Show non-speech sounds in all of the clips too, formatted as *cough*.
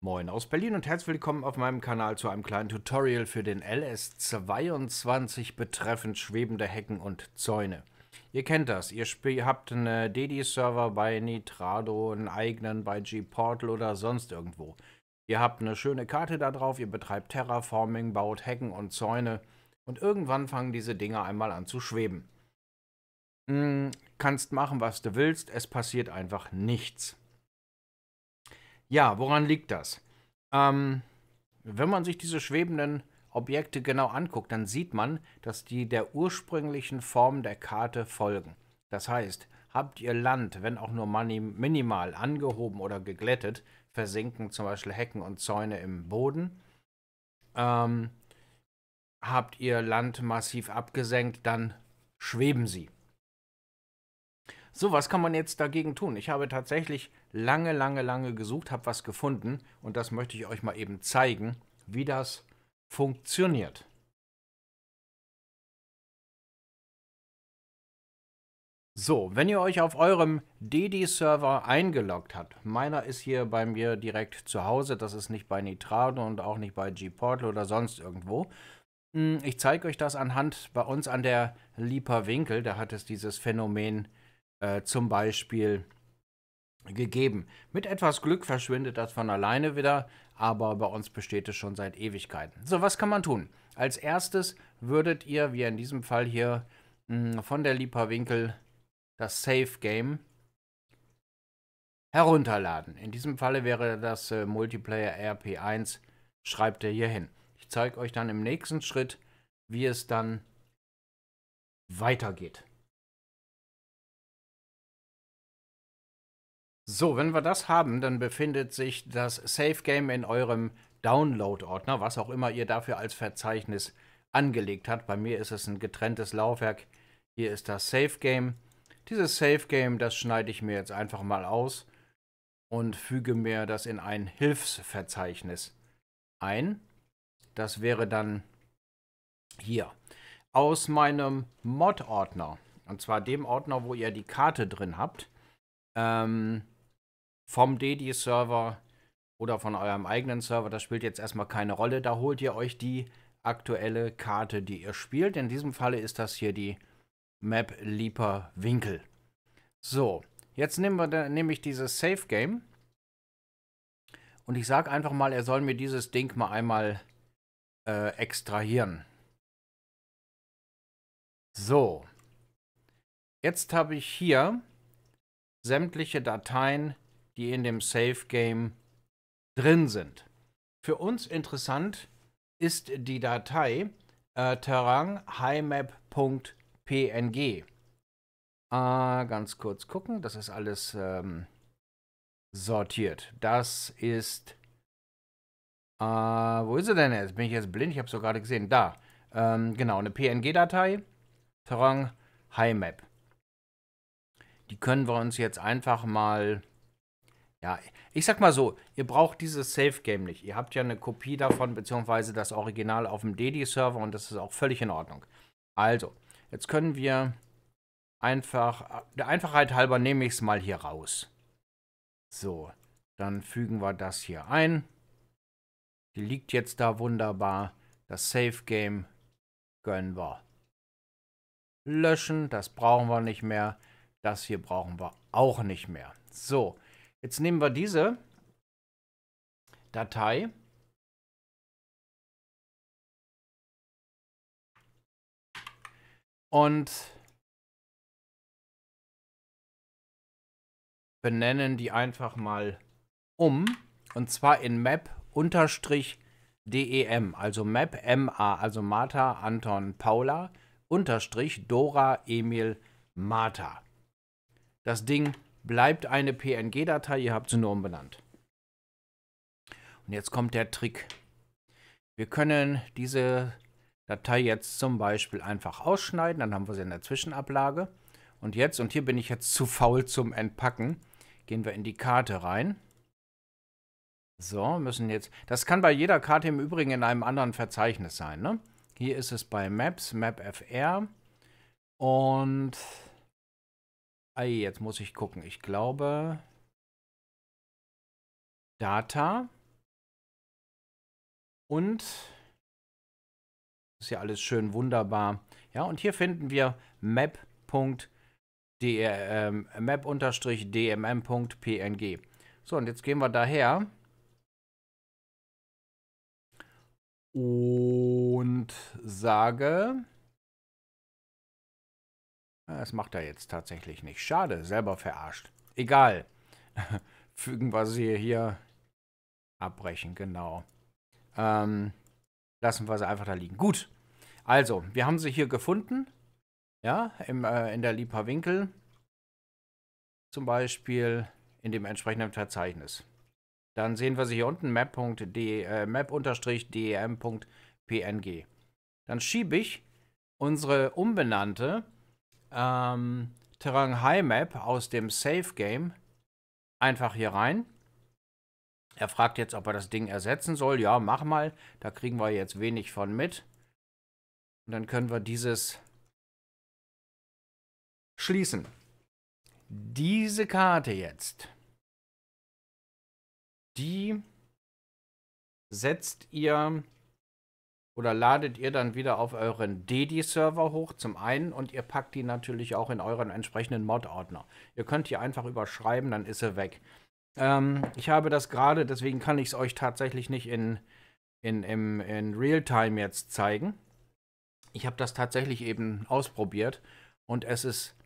Moin aus Berlin und herzlich willkommen auf meinem Kanal zu einem kleinen Tutorial für den LS22 betreffend schwebende Hecken und Zäune. Ihr kennt das, ihr habt einen äh, DD-Server bei Nitrado, einen eigenen bei G-Portal oder sonst irgendwo. Ihr habt eine schöne Karte da drauf, ihr betreibt Terraforming, baut Hecken und Zäune und irgendwann fangen diese Dinger einmal an zu schweben. Hm, kannst machen, was du willst, es passiert einfach nichts. Ja, woran liegt das? Ähm, wenn man sich diese schwebenden Objekte genau anguckt, dann sieht man, dass die der ursprünglichen Form der Karte folgen. Das heißt, habt ihr Land, wenn auch nur minimal angehoben oder geglättet, versinken zum Beispiel Hecken und Zäune im Boden. Ähm, habt ihr Land massiv abgesenkt, dann schweben sie. So, was kann man jetzt dagegen tun? Ich habe tatsächlich lange, lange, lange gesucht, habe was gefunden und das möchte ich euch mal eben zeigen, wie das funktioniert. So, wenn ihr euch auf eurem DD-Server eingeloggt habt, meiner ist hier bei mir direkt zu Hause, das ist nicht bei Nitrado und auch nicht bei Gportal oder sonst irgendwo. Hm, ich zeige euch das anhand bei uns an der Lieper Winkel, da hat es dieses Phänomen äh, zum Beispiel gegeben. Mit etwas Glück verschwindet das von alleine wieder, aber bei uns besteht es schon seit Ewigkeiten. So, was kann man tun? Als erstes würdet ihr, wie in diesem Fall hier, mm, von der Lieperwinkel das Save Game herunterladen. In diesem Falle wäre das äh, Multiplayer RP1, schreibt ihr hier hin. Ich zeige euch dann im nächsten Schritt, wie es dann weitergeht. So, wenn wir das haben, dann befindet sich das Save Game in eurem Download-Ordner, was auch immer ihr dafür als Verzeichnis angelegt habt. Bei mir ist es ein getrenntes Laufwerk. Hier ist das Save Game. Dieses Save Game, das schneide ich mir jetzt einfach mal aus und füge mir das in ein Hilfsverzeichnis ein. Das wäre dann hier aus meinem Mod-Ordner, und zwar dem Ordner, wo ihr die Karte drin habt. Ähm, vom DD-Server oder von eurem eigenen Server, das spielt jetzt erstmal keine Rolle. Da holt ihr euch die aktuelle Karte, die ihr spielt. In diesem Falle ist das hier die Map Leaper Winkel. So, jetzt nehmen wir, nehme ich dieses Safe Game und ich sage einfach mal, er soll mir dieses Ding mal einmal äh, extrahieren. So, jetzt habe ich hier sämtliche Dateien die in dem Safe Game drin sind. Für uns interessant ist die Datei äh, terrain Äh, ah, ganz kurz gucken, das ist alles ähm, sortiert. Das ist. Äh, wo ist sie denn jetzt? Bin ich jetzt blind? Ich habe es so gerade gesehen. Da. Ähm, genau, eine PNG-Datei. Terrain-highmap. Die können wir uns jetzt einfach mal ja, ich sag mal so, ihr braucht dieses Safe Game nicht. Ihr habt ja eine Kopie davon, beziehungsweise das Original auf dem DD-Server und das ist auch völlig in Ordnung. Also, jetzt können wir einfach, der Einfachheit halber nehme ich es mal hier raus. So, dann fügen wir das hier ein. Die liegt jetzt da wunderbar. Das Safe Game gönnen wir. Löschen, das brauchen wir nicht mehr. Das hier brauchen wir auch nicht mehr. So, Jetzt nehmen wir diese Datei. Und benennen die einfach mal um. Und zwar in map DEM, also map MA, also Martha Anton Paula unterstrich Dora Emil Martha. Das Ding bleibt eine PNG-Datei, ihr habt sie nur umbenannt. Und jetzt kommt der Trick. Wir können diese Datei jetzt zum Beispiel einfach ausschneiden, dann haben wir sie in der Zwischenablage. Und jetzt, und hier bin ich jetzt zu faul zum Entpacken, gehen wir in die Karte rein. So, müssen jetzt, das kann bei jeder Karte im Übrigen in einem anderen Verzeichnis sein, ne? Hier ist es bei Maps, MapFR und Ei, jetzt muss ich gucken. Ich glaube. Data. Und. Ist ja alles schön wunderbar. Ja, und hier finden wir map.dmm.png. Äh, map so, und jetzt gehen wir daher. Und sage. Das macht er jetzt tatsächlich nicht. Schade, selber verarscht. Egal. *laughs* Fügen wir sie hier abbrechen, genau. Ähm, lassen wir sie einfach da liegen. Gut. Also, wir haben sie hier gefunden. Ja, im, äh, in der Lipa Winkel. Zum Beispiel in dem entsprechenden Verzeichnis. Dann sehen wir sie hier unten, map.de, äh, map-dem.png. Dann schiebe ich unsere umbenannte ähm, Terrain High Map aus dem Save Game einfach hier rein. Er fragt jetzt, ob er das Ding ersetzen soll. Ja, mach mal. Da kriegen wir jetzt wenig von mit. Und dann können wir dieses schließen. Diese Karte jetzt, die setzt ihr oder ladet ihr dann wieder auf euren dedi server hoch zum einen und ihr packt die natürlich auch in euren entsprechenden Mod-Ordner. Ihr könnt die einfach überschreiben, dann ist sie weg. Ähm, ich habe das gerade, deswegen kann ich es euch tatsächlich nicht in, in, in, in Realtime jetzt zeigen. Ich habe das tatsächlich eben ausprobiert und es ist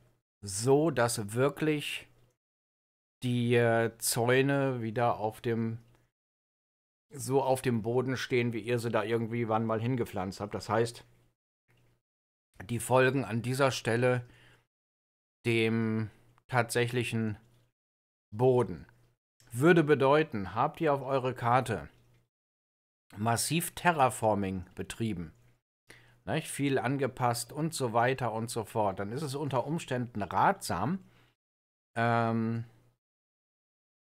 so, dass wirklich die äh, Zäune wieder auf dem so auf dem Boden stehen, wie ihr sie da irgendwie wann mal hingepflanzt habt. Das heißt, die folgen an dieser Stelle dem tatsächlichen Boden. Würde bedeuten, habt ihr auf eure Karte massiv Terraforming betrieben, nicht? viel angepasst und so weiter und so fort, dann ist es unter Umständen ratsam, ähm,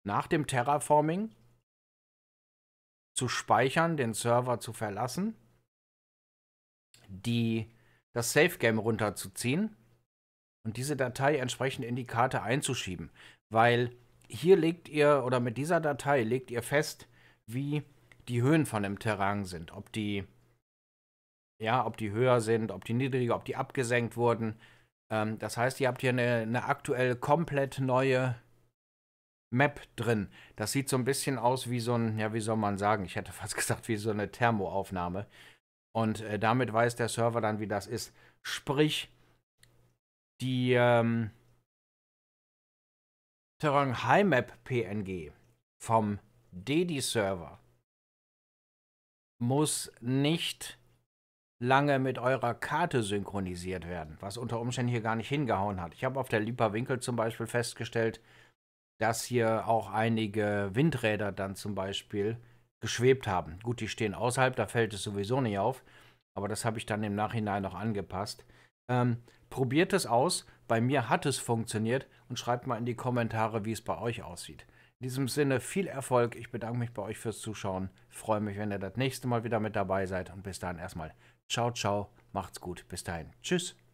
nach dem Terraforming zu speichern, den Server zu verlassen, die, das Safe Game runterzuziehen und diese Datei entsprechend in die Karte einzuschieben. Weil hier legt ihr oder mit dieser Datei legt ihr fest, wie die Höhen von dem Terrain sind. Ob die, ja, ob die höher sind, ob die niedriger, ob die abgesenkt wurden. Ähm, das heißt, ihr habt hier eine, eine aktuell komplett neue Map drin. Das sieht so ein bisschen aus wie so ein, ja, wie soll man sagen, ich hätte *laughs* fast gesagt, wie so eine Thermoaufnahme. Und äh, damit weiß der Server dann, wie das ist. Sprich, die ähm, Terrain High Map PNG vom Dedi-Server muss nicht lange mit eurer Karte synchronisiert werden, was unter Umständen hier gar nicht hingehauen hat. Ich habe auf der Lipa Winkel zum Beispiel festgestellt, dass hier auch einige Windräder dann zum Beispiel geschwebt haben. Gut, die stehen außerhalb, da fällt es sowieso nicht auf, aber das habe ich dann im Nachhinein noch angepasst. Ähm, probiert es aus, bei mir hat es funktioniert und schreibt mal in die Kommentare, wie es bei euch aussieht. In diesem Sinne viel Erfolg, ich bedanke mich bei euch fürs Zuschauen, freue mich, wenn ihr das nächste Mal wieder mit dabei seid und bis dahin erstmal ciao, ciao, macht's gut, bis dahin, tschüss.